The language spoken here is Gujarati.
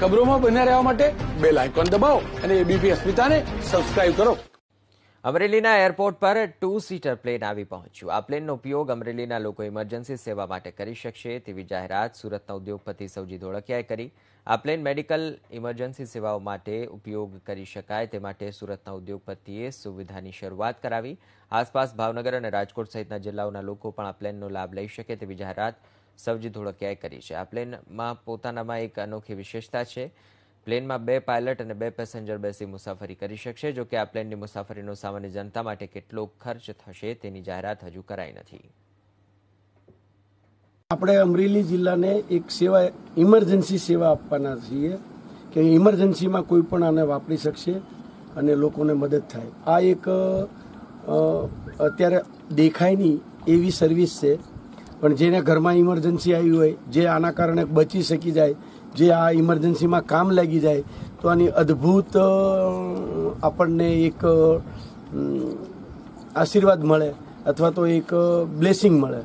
ખબરોમાં બન્યા રહેવા માટે બેલ આઇકોન દબાવો અને એબીપી અસ્મિતાને સબસ્ક્રાઇબ કરો અમરેલીના એરપોર્ટ પર ટુ સીટર પ્લેન આવી પહોંચ્યું આ પ્લેનનો ઉપયોગ અમરેલીના લોકો ઇમરજન્સી સેવા માટે કરી શકશે તેવી જાહેરાત સુરતના ઉદ્યોગપતિ સૌજી ધોળકિયાએ કરી આ પ્લેન મેડિકલ ઇમરજન્સી સેવાઓ માટે ઉપયોગ કરી શકાય તે માટે સુરતના ઉદ્યોગપતિએ સુવિધાની શરૂઆત કરાવી આસપાસ ભાવનગર અને રાજકોટ સહિતના જિલ્લાઓના લોકો પણ આ પ્લેનનો લાભ લઈ શકે તેવી જાહેરાત સૌજી ધોળકિયાએ કરી છે આ પ્લેનમાં પોતાનામાં એક અનોખી વિશેષતા છે પ્લેનમાં બે પાયલટ અને બે પેસેન્જર બેસી મુસાફરી કરી શકશે જો કે આ પ્લેનની મુસાફરીનો સામાન્ય જનતા માટે કેટલો ખર્ચ થશે તેની જાહેરાત હજુ કરાઈ નથી આપણે અમરેલી જિલ્લાને એક સેવા ઇમરજન્સી સેવા આપવાના છીએ કે ઇમરજન્સીમાં કોઈ પણ આને વાપરી શકશે અને લોકોને મદદ થાય આ એક અત્યારે દેખાય નહીં એવી સર્વિસ છે પણ જેને ઘરમાં ઇમરજન્સી આવી હોય જે આના કારણે બચી શકી જાય જે આ ઇમરજન્સીમાં કામ લાગી જાય તો આની અદ્ભુત આપણને એક આશીર્વાદ મળે અથવા તો એક બ્લેસિંગ મળે